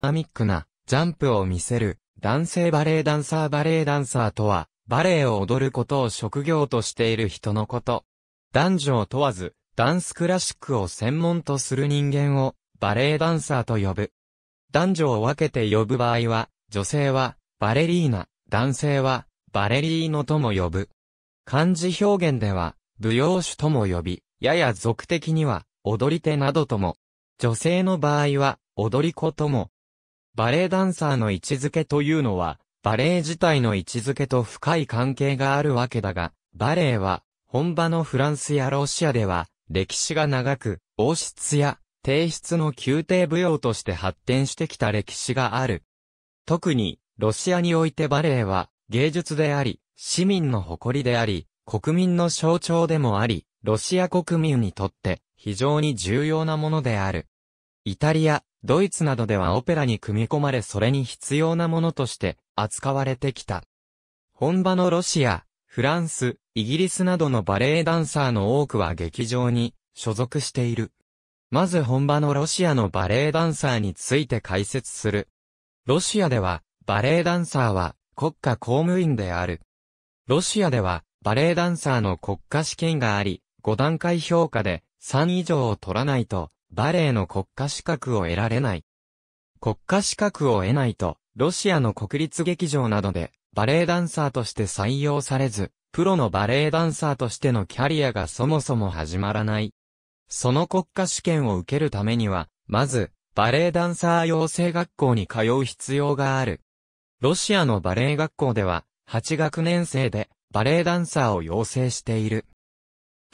アミックなジャンプを見せる男性バレエダンサーバレエダンサーとは、バレエを踊ることを職業としている人のこと。男女を問わず、ダンスクラシックを専門とする人間を、バレエダンサーと呼ぶ。男女を分けて呼ぶ場合は、女性は、バレリーナ、男性は、バレリーノとも呼ぶ。漢字表現では、舞踊手とも呼び、やや俗的には、踊り手などとも。女性の場合は、踊り子とも、バレエダンサーの位置づけというのは、バレエ自体の位置づけと深い関係があるわけだが、バレエは、本場のフランスやロシアでは、歴史が長く、王室や、帝室の宮廷舞踊として発展してきた歴史がある。特に、ロシアにおいてバレエは、芸術であり、市民の誇りであり、国民の象徴でもあり、ロシア国民にとって、非常に重要なものである。イタリア、ドイツなどではオペラに組み込まれそれに必要なものとして扱われてきた。本場のロシア、フランス、イギリスなどのバレエダンサーの多くは劇場に所属している。まず本場のロシアのバレエダンサーについて解説する。ロシアでは、バレエダンサーは国家公務員である。ロシアでは、バレエダンサーの国家試験があり、5段階評価で3以上を取らないと、バレエの国家資格を得られない。国家資格を得ないと、ロシアの国立劇場などで、バレエダンサーとして採用されず、プロのバレエダンサーとしてのキャリアがそもそも始まらない。その国家試験を受けるためには、まず、バレエダンサー養成学校に通う必要がある。ロシアのバレエ学校では、8学年生で、バレエダンサーを養成している。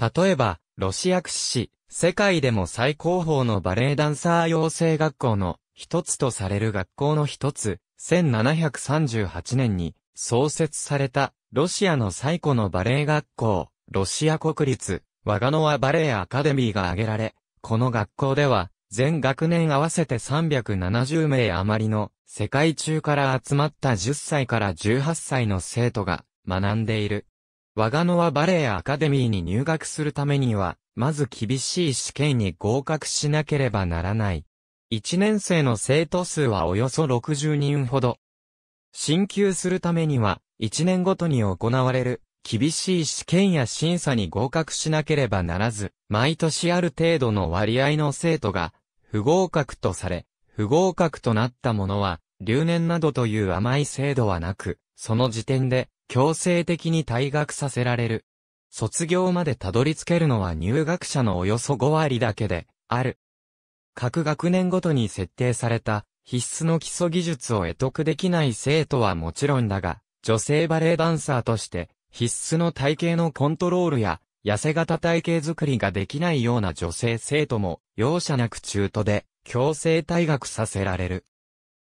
例えば、ロシア屈指、世界でも最高峰のバレエダンサー養成学校の一つとされる学校の一つ、1738年に創設されたロシアの最古のバレエ学校、ロシア国立、ワガノワバレエアカデミーが挙げられ、この学校では全学年合わせて370名余りの世界中から集まった10歳から18歳の生徒が学んでいる。我が野はバレエアカデミーに入学するためには、まず厳しい試験に合格しなければならない。1年生の生徒数はおよそ60人ほど。進級するためには、1年ごとに行われる、厳しい試験や審査に合格しなければならず、毎年ある程度の割合の生徒が、不合格とされ、不合格となったものは、留年などという甘い制度はなく、その時点で、強制的に退学させられる。卒業までたどり着けるのは入学者のおよそ5割だけで、ある。各学年ごとに設定された必須の基礎技術を得得できない生徒はもちろんだが、女性バレエダンサーとして必須の体型のコントロールや痩せ型体型づくりができないような女性生徒も容赦なく中途で強制退学させられる。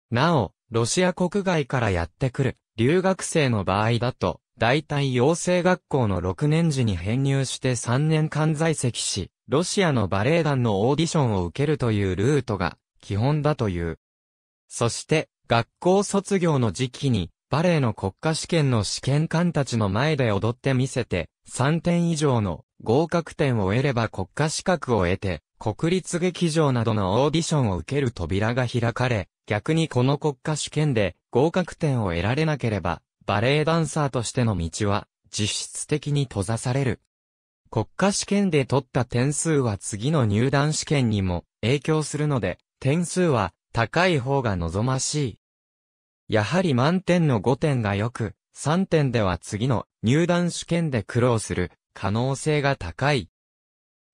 なお、ロシア国外からやってくる留学生の場合だと、大体養成学校の6年時に編入して3年間在籍し、ロシアのバレエ団のオーディションを受けるというルートが基本だという。そして、学校卒業の時期に、バレエの国家試験の試験官たちの前で踊ってみせて、3点以上の合格点を得れば国家資格を得て、国立劇場などのオーディションを受ける扉が開かれ、逆にこの国家試験で合格点を得られなければ、バレエダンサーとしての道は、実質的に閉ざされる。国家試験で取った点数は次の入団試験にも影響するので、点数は高い方が望ましい。やはり満点の5点が良く、3点では次の入団試験で苦労する可能性が高い。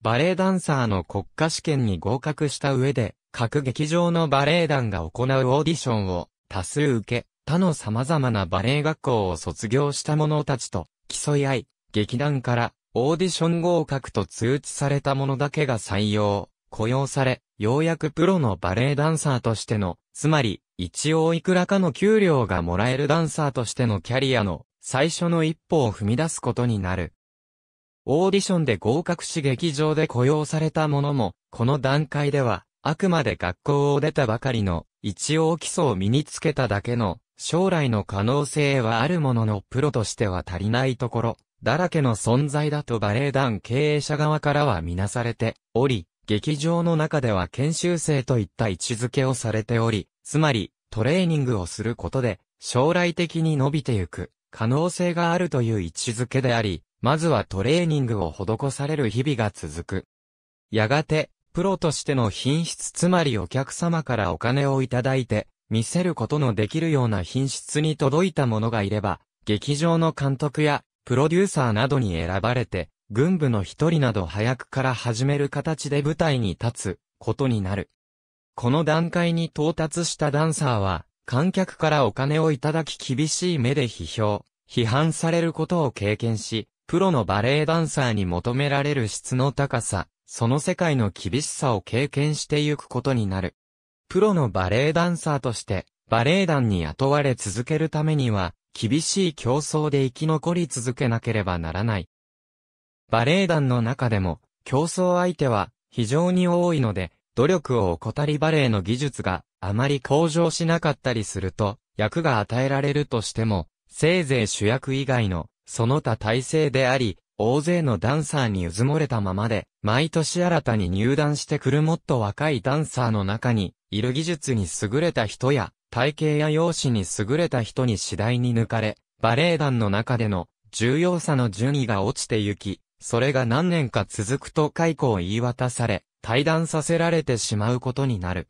バレエダンサーの国家試験に合格した上で、各劇場のバレエ団が行うオーディションを多数受け、他の様々なバレエ学校を卒業した者たちと競い合い、劇団からオーディション合格と通知された者だけが採用、雇用され、ようやくプロのバレエダンサーとしての、つまり、一応いくらかの給料がもらえるダンサーとしてのキャリアの最初の一歩を踏み出すことになる。オーディションで合格し劇場で雇用された者も、この段階では、あくまで学校を出たばかりの一応基礎を身につけただけの、将来の可能性はあるもののプロとしては足りないところ、だらけの存在だとバレエ団経営者側からはみなされており、劇場の中では研修生といった位置づけをされており、つまり、トレーニングをすることで、将来的に伸びてゆく、可能性があるという位置づけであり、まずはトレーニングを施される日々が続く。やがて、プロとしての品質つまりお客様からお金をいただいて、見せることのできるような品質に届いたものがいれば、劇場の監督やプロデューサーなどに選ばれて、軍部の一人など早くから始める形で舞台に立つことになる。この段階に到達したダンサーは、観客からお金をいただき厳しい目で批評、批判されることを経験し、プロのバレエダンサーに求められる質の高さ、その世界の厳しさを経験してゆくことになる。プロのバレエダンサーとして、バレエ団に雇われ続けるためには、厳しい競争で生き残り続けなければならない。バレエ団の中でも、競争相手は非常に多いので、努力を怠りバレエの技術があまり向上しなかったりすると、役が与えられるとしても、せいぜい主役以外の、その他体制であり、大勢のダンサーにうずもれたままで、毎年新たに入団してくるもっと若いダンサーの中に、いる技術に優れた人や、体型や容姿に優れた人に次第に抜かれ、バレエ団の中での重要さの順位が落ちてゆき、それが何年か続くと解雇を言い渡され、退団させられてしまうことになる。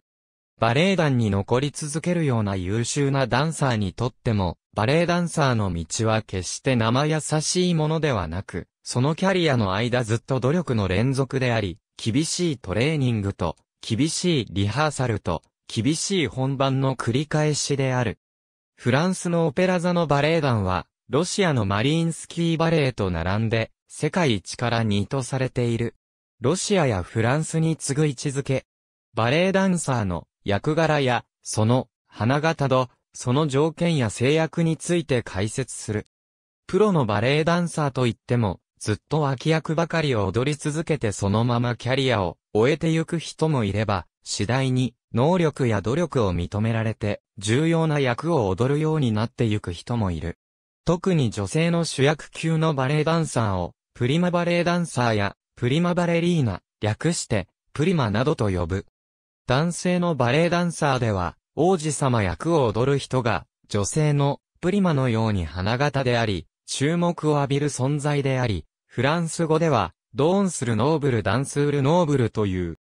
バレエ団に残り続けるような優秀なダンサーにとっても、バレエダンサーの道は決して生優しいものではなく、そのキャリアの間ずっと努力の連続であり、厳しいトレーニングと、厳しいリハーサルと、厳しい本番の繰り返しである。フランスのオペラ座のバレエ団は、ロシアのマリンスキーバレエと並んで、世界一から2とされている。ロシアやフランスに次ぐ位置づけ。バレエダンサーの役柄や、その花形と、その条件や制約について解説する。プロのバレエダンサーといっても、ずっと脇役ばかりを踊り続けてそのままキャリアを終えてゆく人もいれば、次第に能力や努力を認められて重要な役を踊るようになってゆく人もいる。特に女性の主役級のバレエダンサーをプリマバレエダンサーやプリマバレリーナ、略してプリマなどと呼ぶ。男性のバレエダンサーでは王子様役を踊る人が女性のプリマのように花形であり、注目を浴びる存在であり、フランス語では、ドーンするノーブルダンスールノーブルという、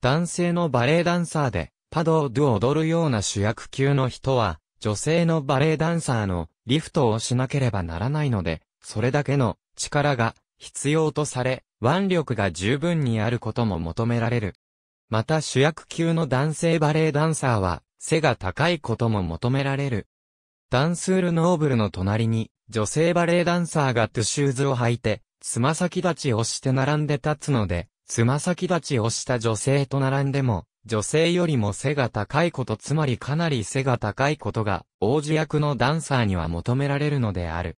男性のバレエダンサーで、パドードゥ踊るような主役級の人は、女性のバレエダンサーのリフトをしなければならないので、それだけの力が必要とされ、腕力が十分にあることも求められる。また主役級の男性バレエダンサーは、背が高いことも求められる。ダンスールノーブルの隣に、女性バレエダンサーがトゥシューズを履いて、つま先立ちをして並んで立つので、つま先立ちをした女性と並んでも、女性よりも背が高いことつまりかなり背が高いことが、王子役のダンサーには求められるのである。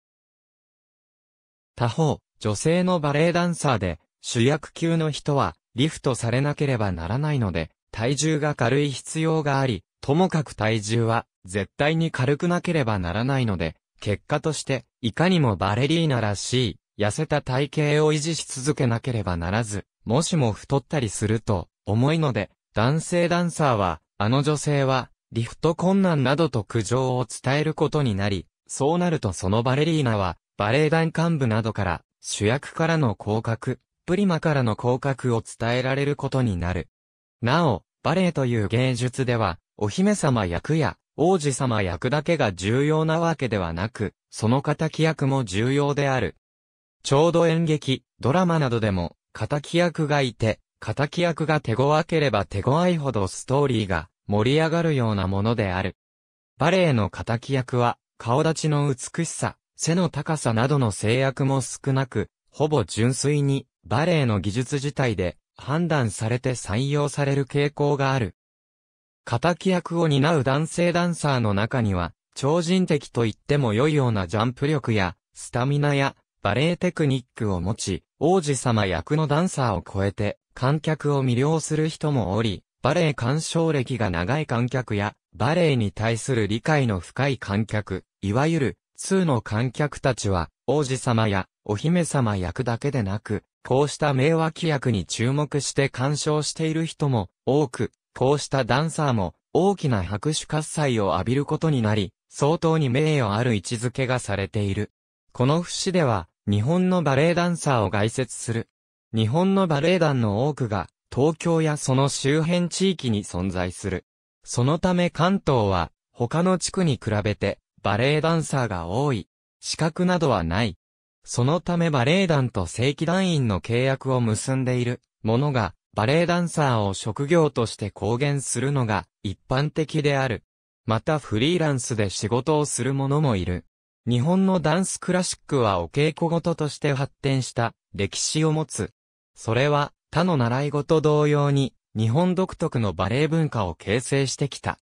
他方、女性のバレエダンサーで、主役級の人は、リフトされなければならないので、体重が軽い必要があり、ともかく体重は、絶対に軽くなければならないので、結果として、いかにもバレリーナらしい、痩せた体型を維持し続けなければならず、もしも太ったりすると、重いので、男性ダンサーは、あの女性は、リフト困難などと苦情を伝えることになり、そうなるとそのバレリーナは、バレエ団幹部などから、主役からの降格、プリマからの降格を伝えられることになる。なお、バレエという芸術では、お姫様役や、王子様役だけが重要なわけではなく、その仇役も重要である。ちょうど演劇、ドラマなどでも、敵役がいて、敵役が手強ければ手強いほどストーリーが盛り上がるようなものである。バレエの敵役は、顔立ちの美しさ、背の高さなどの制約も少なく、ほぼ純粋に、バレエの技術自体で、判断されて採用される傾向がある。敵役を担う男性ダンサーの中には、超人的と言っても良いようなジャンプ力や、スタミナや、バレエテクニックを持ち、王子様役のダンサーを超えて、観客を魅了する人もおり、バレエ鑑賞歴が長い観客や、バレエに対する理解の深い観客、いわゆる、通の観客たちは、王子様やお姫様役だけでなく、こうした名脇役に注目して鑑賞している人も多く、こうしたダンサーも大きな拍手喝采を浴びることになり、相当に名誉ある位置づけがされている。この節では、日本のバレエダンサーを外説する。日本のバレエ団の多くが、東京やその周辺地域に存在する。そのため関東は、他の地区に比べて、バレエダンサーが多い。資格などはない。そのためバレエ団と正規団員の契約を結んでいる、ものが、バレエダンサーを職業として公言するのが、一般的である。またフリーランスで仕事をする者もいる。日本のダンスクラシックはお稽古ごととして発展した歴史を持つ。それは他の習い事同様に日本独特のバレエ文化を形成してきた。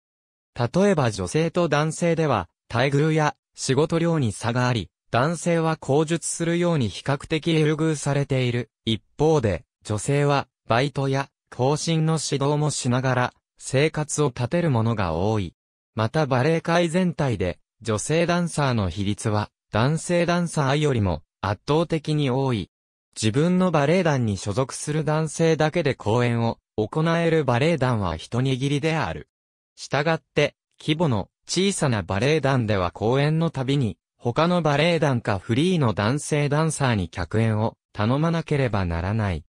例えば女性と男性では待遇や仕事量に差があり、男性は口述するように比較的優遇されている。一方で、女性はバイトや更新の指導もしながら生活を立てるものが多い。またバレエ界全体で女性ダンサーの比率は、男性ダンサーよりも圧倒的に多い。自分のバレエ団に所属する男性だけで公演を行えるバレエ団は一握りである。したがって、規模の小さなバレエ団では公演のたびに、他のバレエ団かフリーの男性ダンサーに客演を頼まなければならない。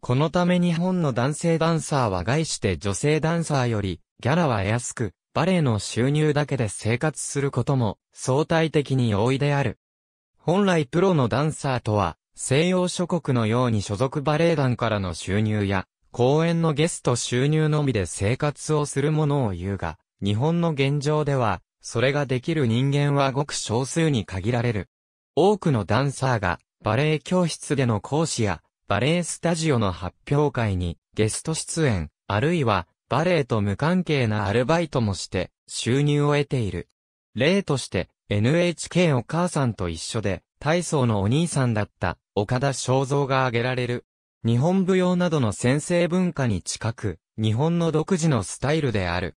このため日本の男性ダンサーは外して女性ダンサーよりギャラは安く、バレエの収入だけで生活することも相対的に容易である。本来プロのダンサーとは、西洋諸国のように所属バレエ団からの収入や、公演のゲスト収入のみで生活をするものを言うが、日本の現状では、それができる人間はごく少数に限られる。多くのダンサーが、バレエ教室での講師や、バレエスタジオの発表会に、ゲスト出演、あるいは、バレエと無関係なアルバイトもして、収入を得ている。例として、NHK お母さんと一緒で、体操のお兄さんだった、岡田正造が挙げられる。日本舞踊などの先生文化に近く、日本の独自のスタイルである。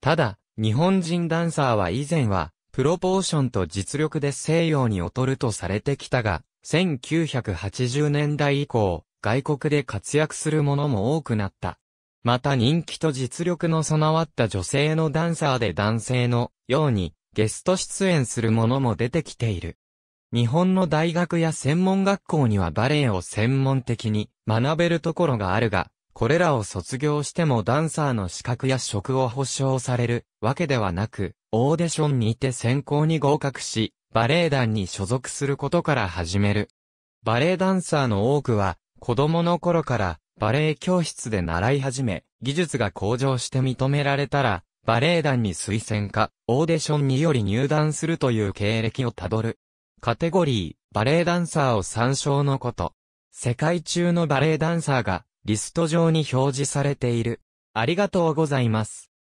ただ、日本人ダンサーは以前は、プロポーションと実力で西洋に劣るとされてきたが、1980年代以降、外国で活躍する者も多くなった。また人気と実力の備わった女性のダンサーで男性のようにゲスト出演するものも出てきている。日本の大学や専門学校にはバレエを専門的に学べるところがあるが、これらを卒業してもダンサーの資格や職を保障されるわけではなく、オーディションにて選考に合格し、バレエ団に所属することから始める。バレエダンサーの多くは、子供の頃からバレエ教室で習い始め、技術が向上して認められたら、バレエ団に推薦か、オーディションにより入団するという経歴をたどる。カテゴリー、バレエダンサーを参照のこと。世界中のバレエダンサーが、リスト上に表示されている。ありがとうございます。